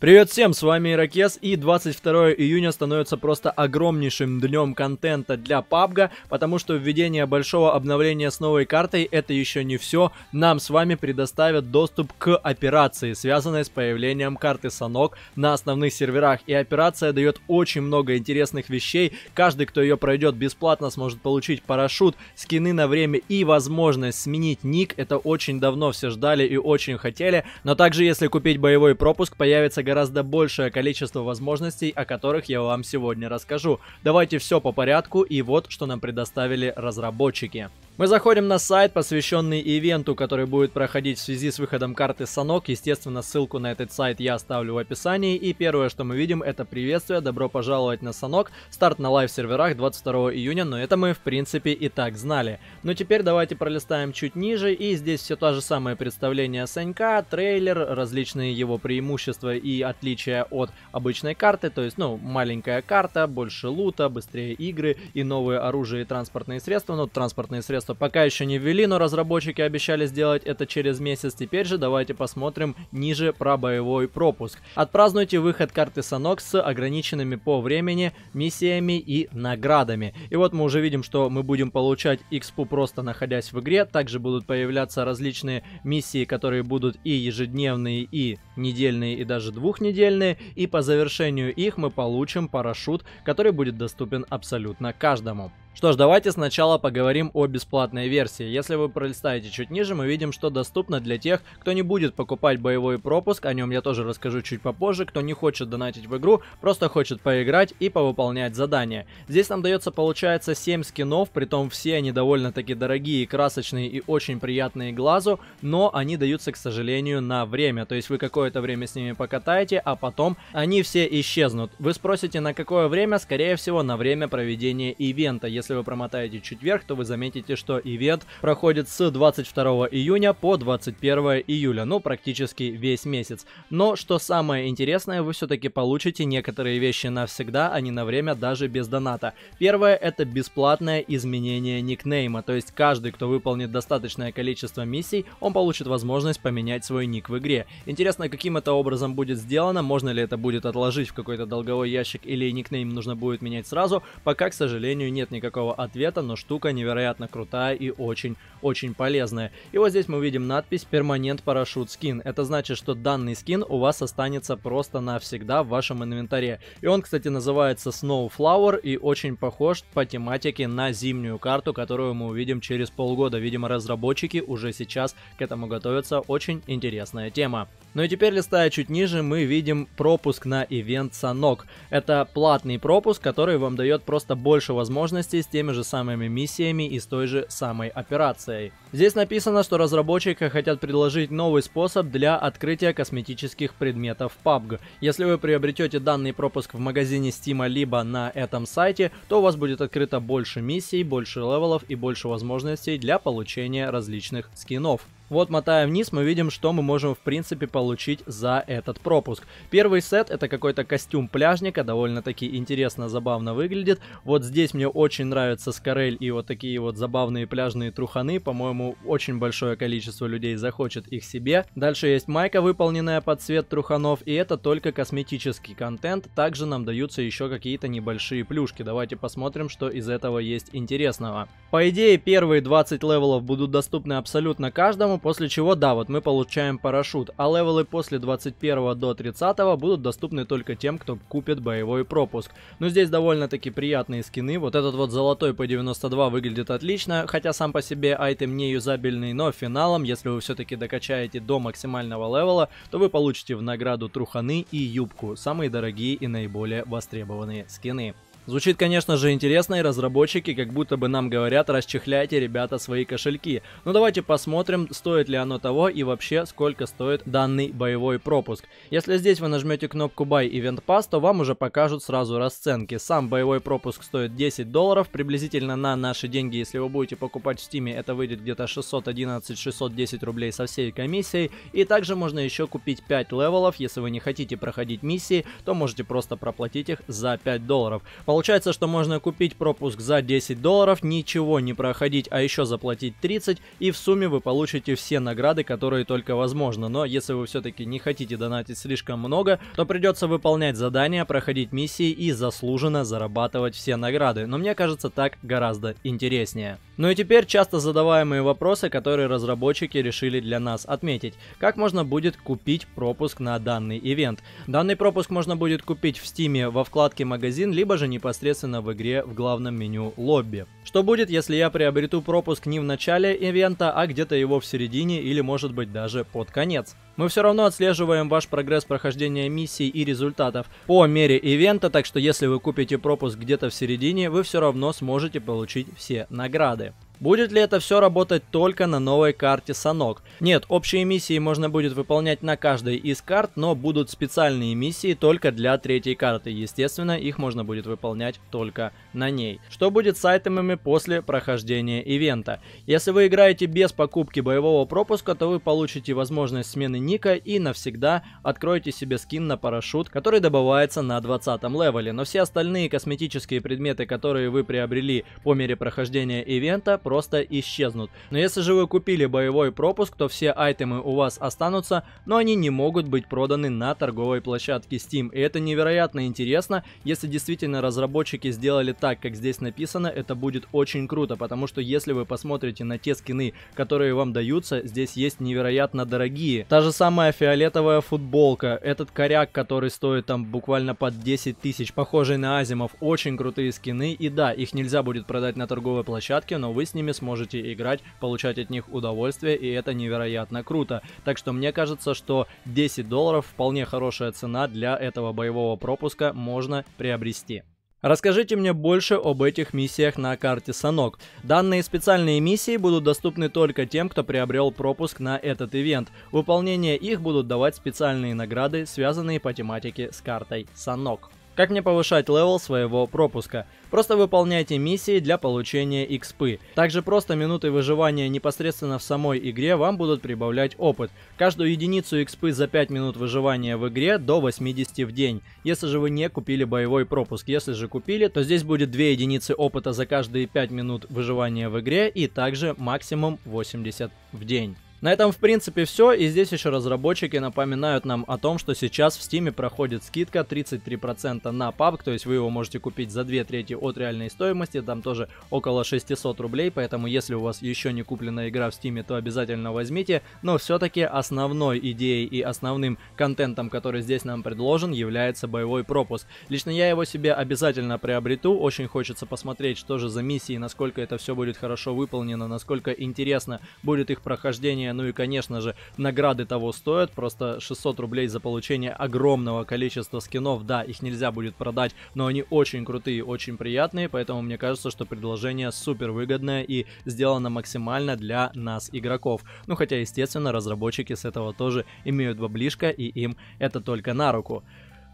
Привет всем, с вами Иракес, и 22 июня становится просто огромнейшим днем контента для PUBG, потому что введение большого обновления с новой картой — это еще не все. Нам с вами предоставят доступ к операции, связанной с появлением карты Санок на основных серверах, и операция дает очень много интересных вещей. Каждый, кто ее пройдет бесплатно, сможет получить парашют, скины на время и возможность сменить ник. Это очень давно все ждали и очень хотели, но также если купить боевой пропуск, появится гораздо большее количество возможностей, о которых я вам сегодня расскажу. Давайте все по порядку и вот что нам предоставили разработчики. Мы заходим на сайт, посвященный ивенту, который будет проходить в связи с выходом карты Санок. Естественно, ссылку на этот сайт я оставлю в описании. И первое, что мы видим, это приветствие. Добро пожаловать на Санок. Старт на лайв-серверах 22 июня, но это мы, в принципе, и так знали. Но ну, теперь давайте пролистаем чуть ниже. И здесь все то же самое представление Санька, трейлер, различные его преимущества и отличия от обычной карты. То есть, ну, маленькая карта, больше лута, быстрее игры и новые оружие и транспортные средства. Но транспортные средства средства пока еще не ввели, но разработчики обещали сделать это через месяц. Теперь же давайте посмотрим ниже про боевой пропуск. Отпразднуйте выход карты Санок с ограниченными по времени миссиями и наградами. И вот мы уже видим, что мы будем получать экспу просто находясь в игре. Также будут появляться различные миссии, которые будут и ежедневные, и недельные, и даже двухнедельные. И по завершению их мы получим парашют, который будет доступен абсолютно каждому. Что ж, давайте сначала поговорим о бесплатной версии. Если вы пролистаете чуть ниже, мы видим, что доступно для тех, кто не будет покупать боевой пропуск, о нем я тоже расскажу чуть попозже, кто не хочет донатить в игру, просто хочет поиграть и повыполнять задания. Здесь нам дается, получается, 7 скинов, притом все они довольно-таки дорогие, красочные и очень приятные глазу, но они даются, к сожалению, на время, то есть вы какое-то время с ними покатаете, а потом они все исчезнут. Вы спросите, на какое время? Скорее всего, на время проведения ивента, если вы промотаете чуть вверх, то вы заметите, что ивент проходит с 22 июня по 21 июля, ну практически весь месяц. Но что самое интересное, вы все-таки получите некоторые вещи навсегда, а не на время даже без доната. Первое это бесплатное изменение никнейма, то есть каждый, кто выполнит достаточное количество миссий, он получит возможность поменять свой ник в игре. Интересно, каким это образом будет сделано, можно ли это будет отложить в какой-то долговой ящик или никнейм нужно будет менять сразу, пока, к сожалению, нет никакого никакого ответа, но штука невероятно крутая и очень-очень полезная. И вот здесь мы видим надпись «Перманент парашют скин». Это значит, что данный скин у вас останется просто навсегда в вашем инвентаре. И он, кстати, называется "Snow Flower" и очень похож по тематике на зимнюю карту, которую мы увидим через полгода. Видимо, разработчики уже сейчас к этому готовятся. Очень интересная тема. Ну и теперь, листая чуть ниже, мы видим пропуск на ивент Санок. Это платный пропуск, который вам дает просто больше возможностей с теми же самыми миссиями и с той же самой операцией. Здесь написано, что разработчики хотят предложить новый способ для открытия косметических предметов PUBG. Если вы приобретете данный пропуск в магазине Steam либо на этом сайте, то у вас будет открыто больше миссий, больше левелов и больше возможностей для получения различных скинов. Вот, мотая вниз, мы видим, что мы можем, в принципе, получить за этот пропуск. Первый сет — это какой-то костюм пляжника, довольно-таки интересно, забавно выглядит. Вот здесь мне очень нравится Скорель и вот такие вот забавные пляжные труханы. По-моему, очень большое количество людей захочет их себе. Дальше есть майка, выполненная под цвет труханов, и это только косметический контент. Также нам даются еще какие-то небольшие плюшки. Давайте посмотрим, что из этого есть интересного. По идее, первые 20 левелов будут доступны абсолютно каждому, после чего, да, вот мы получаем парашют, а левелы после 21 до 30 будут доступны только тем, кто купит боевой пропуск. Но здесь довольно-таки приятные скины, вот этот вот золотой по 92 выглядит отлично, хотя сам по себе айтем не юзабельный, но финалом, если вы все-таки докачаете до максимального левела, то вы получите в награду труханы и юбку, самые дорогие и наиболее востребованные скины. Звучит, конечно же, интересно, и разработчики как будто бы нам говорят, расчехляйте, ребята, свои кошельки. Но ну, давайте посмотрим, стоит ли оно того и вообще сколько стоит данный боевой пропуск. Если здесь вы нажмете кнопку Buy Event Pass, то вам уже покажут сразу расценки. Сам боевой пропуск стоит 10 долларов, приблизительно на наши деньги, если вы будете покупать в Steam, это выйдет где-то 611-610 рублей со всей комиссией. И также можно еще купить 5 левелов, если вы не хотите проходить миссии, то можете просто проплатить их за 5 долларов. Получается, что можно купить пропуск за 10 долларов, ничего не проходить, а еще заплатить 30, и в сумме вы получите все награды, которые только возможно. Но если вы все-таки не хотите донатить слишком много, то придется выполнять задания, проходить миссии и заслуженно зарабатывать все награды. Но мне кажется, так гораздо интереснее. Ну и теперь часто задаваемые вопросы, которые разработчики решили для нас отметить. Как можно будет купить пропуск на данный ивент? Данный пропуск можно будет купить в Steam во вкладке «Магазин», либо же не непосредственно в игре в главном меню лобби. Что будет, если я приобрету пропуск не в начале ивента, а где-то его в середине или может быть даже под конец? Мы все равно отслеживаем ваш прогресс прохождения миссий и результатов по мере ивента, так что если вы купите пропуск где-то в середине, вы все равно сможете получить все награды. Будет ли это все работать только на новой карте Санок? Нет, общие миссии можно будет выполнять на каждой из карт, но будут специальные миссии только для третьей карты. Естественно, их можно будет выполнять только на ней. Что будет с айтемами после прохождения ивента? Если вы играете без покупки боевого пропуска, то вы получите возможность смены ника и навсегда откроете себе скин на парашют, который добывается на 20 левеле. Но все остальные косметические предметы, которые вы приобрели по мере прохождения ивента, просто исчезнут. Но если же вы купили боевой пропуск, то все айтемы у вас останутся, но они не могут быть проданы на торговой площадке Steam. И это невероятно интересно, если действительно разработчики сделали так, как здесь написано, это будет очень круто, потому что если вы посмотрите на те скины, которые вам даются, здесь есть невероятно дорогие. Та же самая фиолетовая футболка, этот коряк, который стоит там буквально под 10 тысяч, похожий на Азимов, очень крутые скины, и да, их нельзя будет продать на торговой площадке, но вы с ними ними сможете играть, получать от них удовольствие, и это невероятно круто. Так что мне кажется, что 10 долларов вполне хорошая цена для этого боевого пропуска можно приобрести. Расскажите мне больше об этих миссиях на карте Санок. Данные специальные миссии будут доступны только тем, кто приобрел пропуск на этот ивент. Выполнение их будут давать специальные награды, связанные по тематике с картой Санок. Как мне повышать левел своего пропуска? Просто выполняйте миссии для получения XP. Также просто минуты выживания непосредственно в самой игре вам будут прибавлять опыт. Каждую единицу XP за 5 минут выживания в игре до 80 в день, если же вы не купили боевой пропуск. Если же купили, то здесь будет 2 единицы опыта за каждые 5 минут выживания в игре и также максимум 80 в день. На этом, в принципе, все, и здесь еще разработчики напоминают нам о том, что сейчас в Steam проходит скидка 33% на PUBG, то есть вы его можете купить за 2 трети от реальной стоимости, там тоже около 600 рублей, поэтому если у вас еще не куплена игра в Steam, то обязательно возьмите, но все-таки основной идеей и основным контентом, который здесь нам предложен, является боевой пропуск. Лично я его себе обязательно приобрету, очень хочется посмотреть, что же за миссии, насколько это все будет хорошо выполнено, насколько интересно будет их прохождение приложение. Ну и, конечно же, награды того стоят. Просто 600 рублей за получение огромного количества скинов. Да, их нельзя будет продать, но они очень крутые, очень приятные. Поэтому мне кажется, что предложение супер выгодное и сделано максимально для нас, игроков. Ну хотя, естественно, разработчики с этого тоже имеют баблишко и им это только на руку.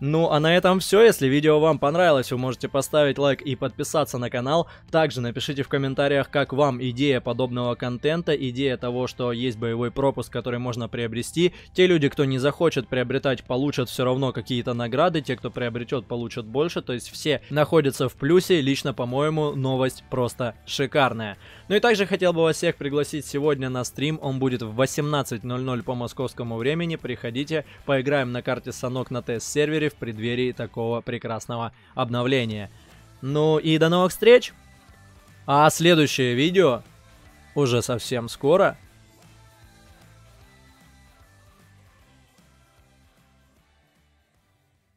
Ну а на этом все. Если видео вам понравилось, вы можете поставить лайк и подписаться на канал. Также напишите в комментариях, как вам идея подобного контента, идея того, что есть боевой пропуск, который можно приобрести. Те люди, кто не захочет приобретать, получат все равно какие-то награды. Те, кто приобретет, получат больше. То есть все находятся в плюсе. Лично, по-моему, новость просто шикарная. Ну и также хотел бы вас всех пригласить сегодня на стрим. Он будет в 18.00 по московскому времени. Приходите, поиграем на карте Санок на тест-сервере в преддверии такого прекрасного обновления. Ну и до новых встреч! А следующее видео уже совсем скоро.